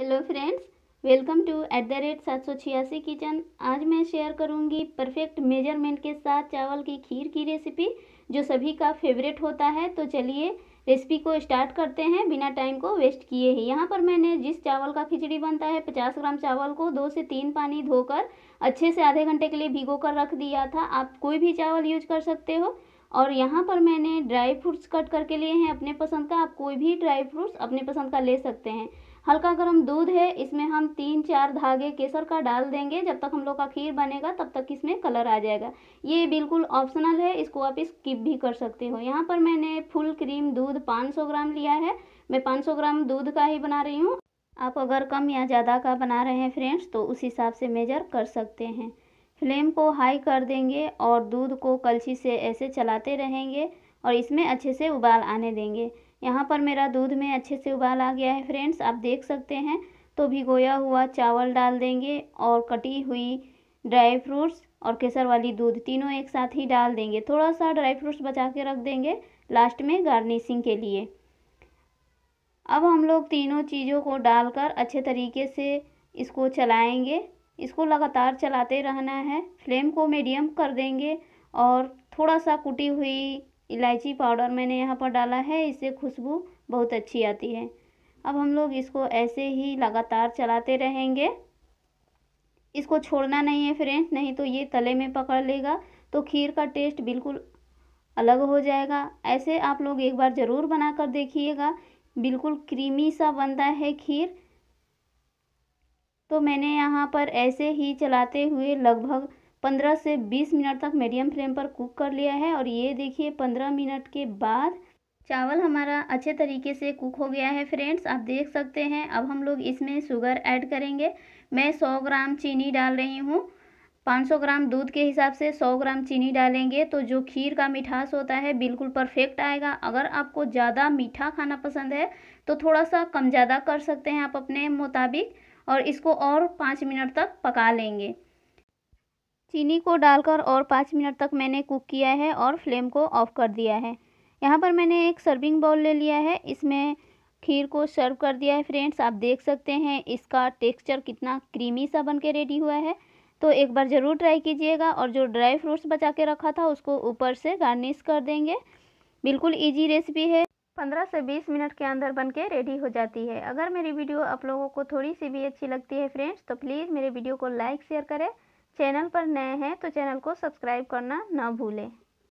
hello friends welcome to at the rate सात सौ छियासी किचन आज मैं शेयर करूंगी परफेक्ट मेजरमेंट के साथ चावल की खीर की रेसिपी जो सभी का फेवरेट होता है तो चलिए रेसिपी को स्टार्ट करते हैं बिना टाइम को वेस्ट किए ही यहाँ पर मैंने जिस चावल का खिचड़ी बनता है पचास ग्राम चावल को दो से तीन पानी धोकर अच्छे से आधे घंटे के लिए भिगो कर रख दिया था आप कोई भी चावल यूज कर सकते हो और यहाँ पर मैंने ड्राई फ्रूट्स कट करके लिए हैं अपने पसंद का आप कोई भी ड्राई फ्रूट्स अपने पसंद का ले सकते हैं हल्का गर्म दूध है इसमें हम तीन चार धागे केसर का डाल देंगे जब तक हम लोग का खीर बनेगा तब तक इसमें कलर आ जाएगा ये बिल्कुल ऑप्शनल है इसको आप स्किप भी कर सकते हो यहाँ पर मैंने फुल क्रीम दूध 500 ग्राम लिया है मैं 500 ग्राम दूध का ही बना रही हूँ आप अगर कम या ज़्यादा का बना रहे हैं फ्रेंड्स तो उस हिसाब से मेजर कर सकते हैं फ्लेम को हाई कर देंगे और दूध को कलछी से ऐसे चलाते रहेंगे और इसमें अच्छे से उबाल आने देंगे यहाँ पर मेरा दूध में अच्छे से उबाल आ गया है फ्रेंड्स आप देख सकते हैं तो भिगोया हुआ चावल डाल देंगे और कटी हुई ड्राई फ्रूट्स और केसर वाली दूध तीनों एक साथ ही डाल देंगे थोड़ा सा ड्राई फ्रूट्स बचा के रख देंगे लास्ट में गार्निशिंग के लिए अब हम लोग तीनों चीज़ों को डालकर अच्छे तरीके से इसको चलाएंगे इसको लगातार चलाते रहना है फ्लेम को मीडियम कर देंगे और थोड़ा सा कुटी हुई इलायची पाउडर मैंने यहाँ पर डाला है इससे खुशबू बहुत अच्छी आती है अब हम लोग इसको ऐसे ही लगातार चलाते रहेंगे इसको छोड़ना नहीं है फ्रेंड्स नहीं तो ये तले में पकड़ लेगा तो खीर का टेस्ट बिल्कुल अलग हो जाएगा ऐसे आप लोग एक बार ज़रूर बना कर देखिएगा बिल्कुल क्रीमी सा बनता है खीर तो मैंने यहाँ पर ऐसे ही चलाते हुए लगभग पंद्रह से बीस मिनट तक मीडियम फ्लेम पर कुक कर लिया है और ये देखिए पंद्रह मिनट के बाद चावल हमारा अच्छे तरीके से कुक हो गया है फ्रेंड्स आप देख सकते हैं अब हम लोग इसमें शुगर ऐड करेंगे मैं सौ ग्राम चीनी डाल रही हूँ 500 ग्राम दूध के हिसाब से 100 ग्राम चीनी डालेंगे तो जो खीर का मिठास होता है बिल्कुल परफेक्ट आएगा अगर आपको ज़्यादा मीठा खाना पसंद है तो थोड़ा सा कम ज़्यादा कर सकते हैं आप अपने मुताबिक और इसको और पाँच मिनट तक पका लेंगे चीनी को डालकर और पाँच मिनट तक मैंने कुक किया है और फ्लेम को ऑफ़ कर दिया है यहाँ पर मैंने एक सर्विंग बाउल ले लिया है इसमें खीर को सर्व कर दिया है फ्रेंड्स आप देख सकते हैं इसका टेक्सचर कितना क्रीमी सा बन के रेडी हुआ है तो एक बार ज़रूर ट्राई कीजिएगा और जो ड्राई फ्रूट्स बचा के रखा था उसको ऊपर से गार्निश कर देंगे बिल्कुल ईजी रेसिपी है पंद्रह से बीस मिनट के अंदर बन के रेडी हो जाती है अगर मेरी वीडियो आप लोगों को थोड़ी सी भी अच्छी लगती है फ्रेंड्स तो प्लीज़ मेरे वीडियो को लाइक शेयर करें चैनल पर नए हैं तो चैनल को सब्सक्राइब करना ना भूलें